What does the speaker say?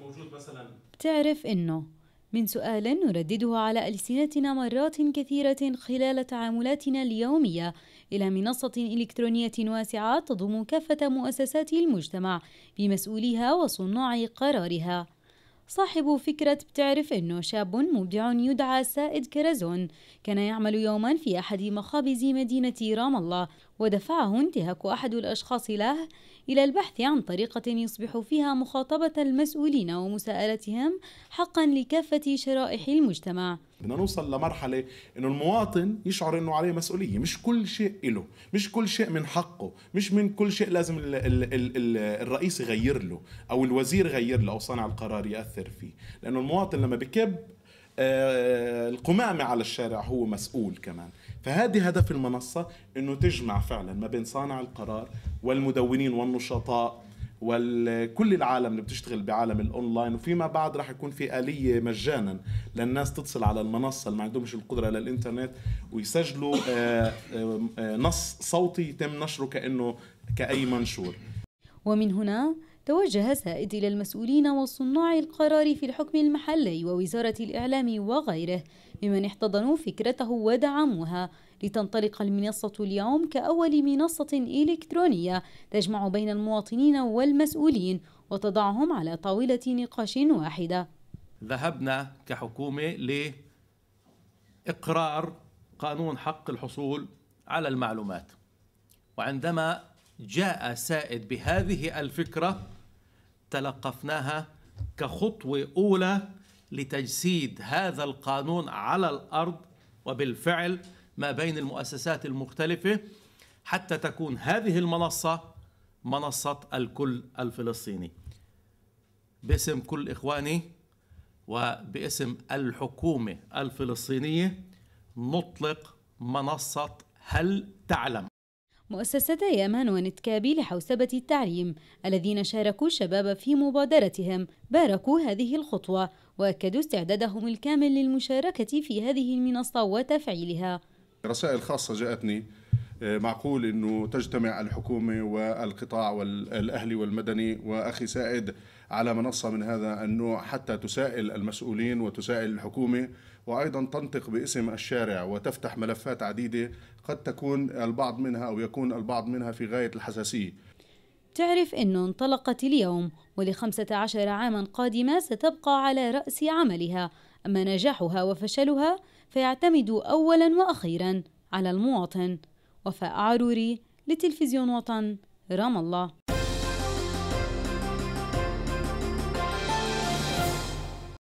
موجود مثلا بتعرف انه من سؤال نردده على ألسنتنا مرات كثيرة خلال تعاملاتنا اليومية إلى منصة إلكترونية واسعة تضم كافة مؤسسات المجتمع بمسؤوليها وصناع قرارها صاحب فكرة بتعرف أنه شاب مبدع يدعى سائد كرزون كان يعمل يوما في أحد مخابز مدينة رام الله ودفعه انتهاك أحد الأشخاص له إلى البحث عن طريقة يصبح فيها مخاطبة المسؤولين ومساءلتهم حقا لكافة شرائح المجتمع بدنا نوصل لمرحلة أنه المواطن يشعر أنه عليه مسؤولية مش كل شيء له مش كل شيء من حقه مش من كل شيء لازم الـ الـ الـ الـ الرئيس يغير له أو الوزير يغير له أو صانع القرار يأثر فيه لأنه المواطن لما بكب آه، القمامة على الشارع هو مسؤول كمان فهذه هدف المنصة أنه تجمع فعلا ما بين صانع القرار والمدونين والنشطاء وكل العالم اللي بتشتغل بعالم الاونلاين وفيما بعد راح يكون في اليه مجانا للناس تتصل على المنصه اللي ما عندهمش القدره على الانترنت ويسجلوا آه، آه، نص صوتي يتم نشره كانه كاي منشور ومن هنا توجه سائد إلى المسؤولين وصناع القرار في الحكم المحلي ووزارة الإعلام وغيره ممن احتضنوا فكرته ودعموها لتنطلق المنصة اليوم كأول منصة إلكترونية تجمع بين المواطنين والمسؤولين وتضعهم على طاولة نقاش واحدة ذهبنا كحكومة لإقرار قانون حق الحصول على المعلومات وعندما جاء سائد بهذه الفكرة تلقفناها كخطوة أولى لتجسيد هذا القانون على الأرض وبالفعل ما بين المؤسسات المختلفة حتى تكون هذه المنصة منصة الكل الفلسطيني باسم كل إخواني وباسم الحكومة الفلسطينية نطلق منصة هل تعلم مؤسستي يامان ونتكابي لحوسبة التعليم الذين شاركوا الشباب في مبادرتهم باركوا هذه الخطوة وأكدوا استعدادهم الكامل للمشاركة في هذه المنصة وتفعيلها رسائل خاصة جاءتني آه، معقول انه تجتمع الحكومه والقطاع والاهلي والمدني واخي سائد على منصه من هذا النوع حتى تسائل المسؤولين وتسائل الحكومه وايضا تنطق باسم الشارع وتفتح ملفات عديده قد تكون البعض منها او يكون البعض منها في غايه الحساسيه. تعرف أنه انطلقت اليوم ولخمسة عشر عاما قادمة ستبقى على رأس عملها أما نجاحها وفشلها فيعتمد أولا وأخيرا على المواطن وفاء عروري لتلفزيون وطن رام الله